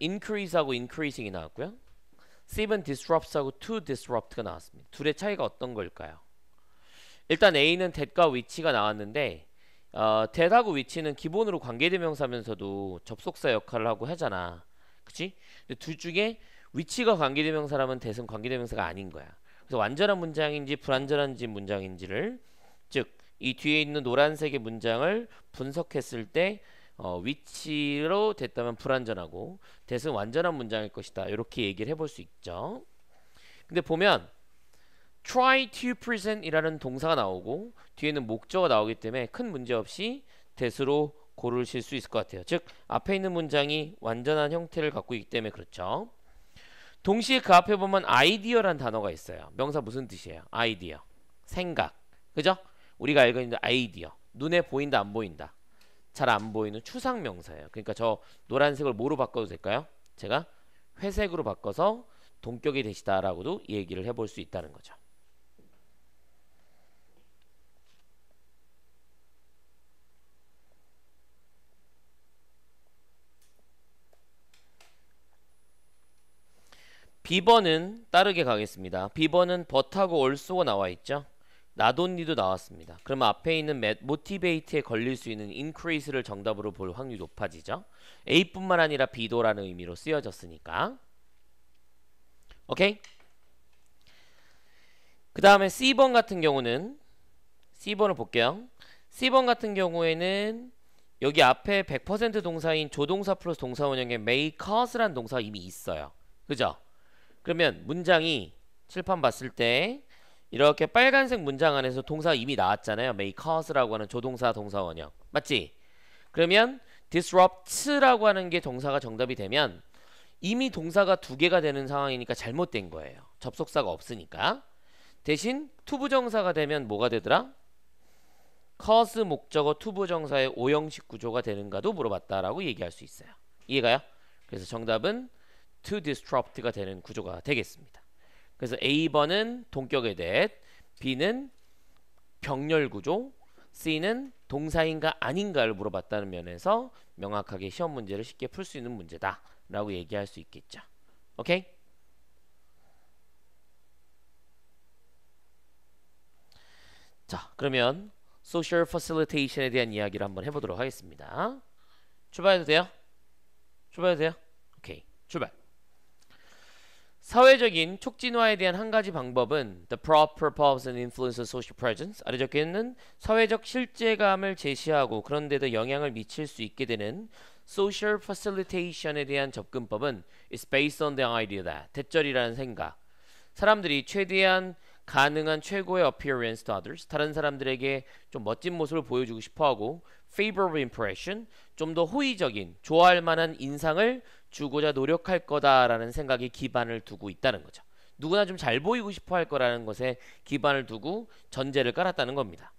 increase하고 increasing이 나왔고요. s e v e n disrupts하고 to disrupt가 나왔습니다. 둘의 차이가 어떤 걸까요? 일단 A는 that과 위치가 나왔는데 어, that하고 위치는 기본으로 관계대명사면서도 접속사 역할을 하고 하잖아. 그치? 근데 둘 중에 위치가 관계대명사라면 t 은 관계대명사가 아닌 거야. 그래서 완전한 문장인지 불완전한지 문장인지를 즉 이 뒤에 있는 노란색의 문장을 분석했을 때 어, 위치로 됐다면 불완전하고 대은 완전한 문장일 것이다. 이렇게 얘기를 해볼 수 있죠. 근데 보면 try to present 이라는 동사가 나오고 뒤에는 목적어 나오기 때문에 큰 문제없이 대수로 고르실 수 있을 것 같아요. 즉 앞에 있는 문장이 완전한 형태를 갖고 있기 때문에 그렇죠. 동시에 그 앞에 보면 아이디어란 단어가 있어요. 명사 무슨 뜻이에요? 아이디어. 생각. 그죠? 우리가 알고 있는 아이디어. 눈에 보인다 안 보인다. 잘안 보이는 추상 명사예요. 그러니까 저 노란색을 뭐로 바꿔도 될까요? 제가 회색으로 바꿔서 동격이 되시다라고도 얘기를 해볼 수 있다는 거죠. 비번은 따르게 가겠습니다. 비번은버타고 얼쏘고 나와 있죠. 나돈니도 나왔습니다. 그러면 앞에 있는 motivate에 걸릴 수 있는 increase를 정답으로 볼 확률이 높아지죠. A뿐만 아니라 B도라는 의미로 쓰여졌으니까. 오케이? 그 다음에 C번 같은 경우는 C번을 볼게요. C번 같은 경우에는 여기 앞에 100% 동사인 조동사 플러스 동사 원형에 may cause란 동사가 이미 있어요. 그죠? 그러면 문장이 칠판 봤을 때 이렇게 빨간색 문장 안에서 동사 가 이미 나왔잖아요. makers라고 하는 조동사 동사 원형. 맞지? 그러면 disrupt라고 하는 게 동사가 정답이 되면 이미 동사가 두 개가 되는 상황이니까 잘못된 거예요. 접속사가 없으니까. 대신 투부정사가 되면 뭐가 되더라? cause 목적어 투부정사의 오형식 구조가 되는가도 물어봤다라고 얘기할 수 있어요. 이해가요? 그래서 정답은 to disrupt가 되는 구조가 되겠습니다. 그래서 A번은 동격에 대해 B는 병렬 구조 C는 동사인가 아닌가를 물어봤다는 면에서 명확하게 시험 문제를 쉽게 풀 수 있는 문제다 라고 얘기할 수 있겠죠 오케이? 자 그러면 소셜 퍼실리테이션에 대한 이야기를 한번 해보도록 하겠습니다 출발해도 돼요? 출발해도 돼요? 오케이 출발 사회적인 촉진화에 대한 한 가지 방법은 the proper purpose and influence of social presence 아래 적혀 있는 사회적 실제감을 제시하고 그런데도 영향을 미칠 수 있게 되는 social facilitation에 대한 접근법은 is based on the idea that 대절이라는 생각 사람들이 최대한 가능한 최고의 appearance to others 다른 사람들에게 좀 멋진 모습을 보여주고 싶어하고 favorable impression 좀 더 호의적인 좋아할 만한 인상을 주고자 노력할 거다라는 생각에 기반을 두고 있다는 거죠. 누구나 좀 잘 보이고 싶어 할 거라는 것에 기반을 두고 전제를 깔았다는 겁니다.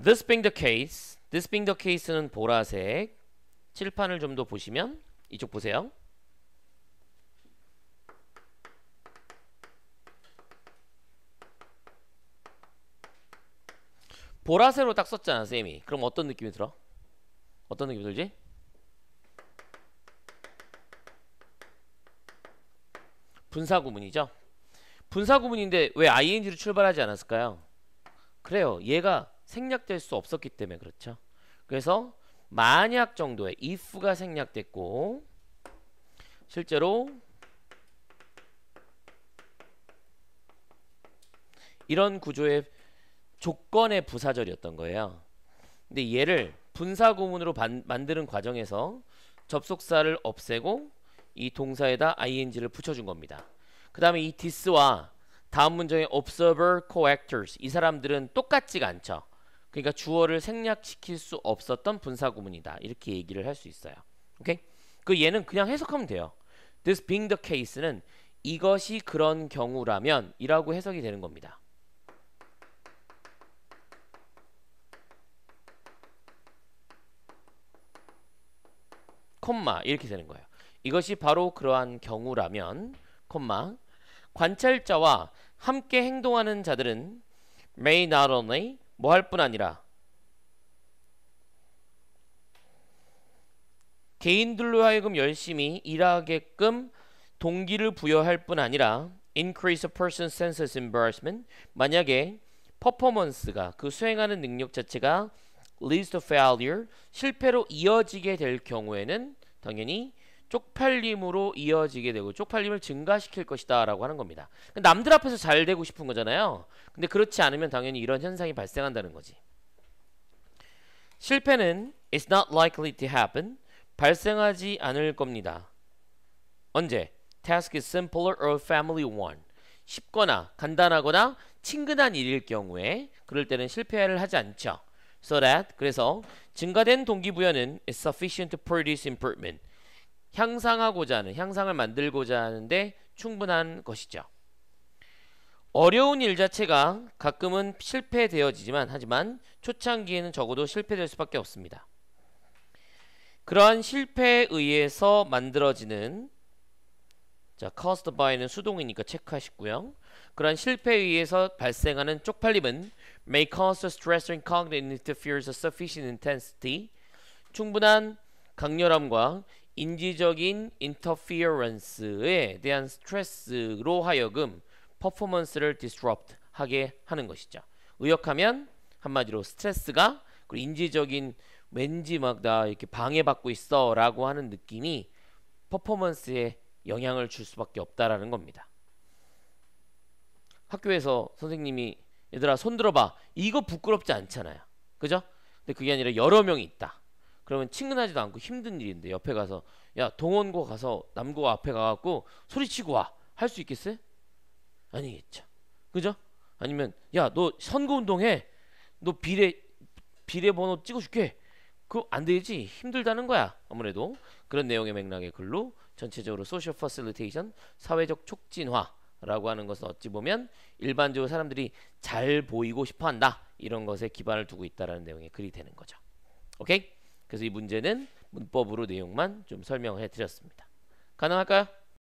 This being the case, this being the case는 보라색 칠판을 좀 더 보시면 이쪽 보세요. 보라색으로 딱 썼잖아 쌤이 그럼 어떤 느낌이 들어? 어떤 느낌이 들지? 분사구문이죠 분사구문인데 왜 ing로 출발하지 않았을까요? 그래요 얘가 생략될 수 없었기 때문에 그렇죠 그래서 만약 정도의 if가 생략됐고 실제로 이런 구조의 조건의 부사절이었던 거예요. 근데 얘를 분사 구문으로 반, 만드는 과정에서 접속사를 없애고 이 동사에다 ing를 붙여준 겁니다. 그 다음에 이 this와 다음 문장의 observer co-actors 이 사람들은 똑같지가 않죠. 그러니까 주어를 생략시킬 수 없었던 분사 구문이다. 이렇게 얘기를 할 수 있어요. 오케이? 그 얘는 그냥 해석하면 돼요. This being the case는 이것이 그런 경우라면 이라고 해석이 되는 겁니다. 콤마 이렇게 되는 거예요. 이것이 바로 그러한 경우라면 콤마 관찰자와 함께 행동하는 자들은 may not only 뭐 할 뿐 아니라 개인들로 하여금 열심히 일하게끔 동기를 부여할 뿐 아니라 increase a person's sense of embarrassment 만약에 퍼포먼스가 그 수행하는 능력 자체가 leads to failure 실패로 이어지게 될 경우에는 당연히 쪽팔림으로 이어지게 되고 쪽팔림을 증가시킬 것이다 라고 하는 겁니다 그러니까 남들 앞에서 잘 되고 싶은 거잖아요 근데 그렇지 않으면 당연히 이런 현상이 발생한다는 거지 실패는 is not likely to happen 발생하지 않을 겁니다 언제? task is simpler or family one 쉽거나 간단하거나 친근한 일일 경우에 그럴 때는 실패를 하지 않죠 So that 그래서 증가된 동기부여는 is sufficient to produce improvement. 향상하고자 하는 향상을 만들고자 하는데 충분한 것이죠. 어려운 일 자체가 가끔은 실패되어지지만 하지만 초창기에는 적어도 실패될 수밖에 없습니다. 그러한 실패에 의해서 만들어지는 자, caused by는 수동이니까 체크하시고요. 그러한 실패에 의해서 발생하는 쪽팔림은 may cause stress or cognitive fears of sufficient intensity 충분한 강렬함과 인지적인 인터ference에 대한 스트레스로 하여금 퍼포먼스를 disrupt 하게 하는 것이죠. 의역하면 한마디로 스트레스가 그리고 인지적인 왠지 막 다 이렇게 방해받고 있어 라고 하는 느낌이 퍼포먼스에 영향을 줄 수밖에 없다라는 겁니다. 학교에서 선생님이 얘들아 손 들어봐 이거 부끄럽지 않잖아요 그죠? 근데 그게 아니라 여러 명이 있다 그러면 친근하지도 않고 힘든 일인데 옆에 가서 야 동원고 가서 남고 앞에 가갖고 소리치고 와할 수 있겠어요? 아니겠죠 그죠? 아니면 야 너 선거운동해 너 비례 비례 번호 찍어줄게 그거 안 되지 힘들다는 거야 아무래도 그런 내용의 맥락의 글로 전체적으로 소셜 퍼실리테이션 사회적 촉진화 라고 하는 것은 어찌 보면 일반적으로 사람들이 잘 보이고 싶어 한다 이런 것에 기반을 두고 있다라는 내용의 글이 되는 거죠 오케이 그래서 이 문제는 문법으로 내용만 좀 설명해 을 드렸습니다 가능할까요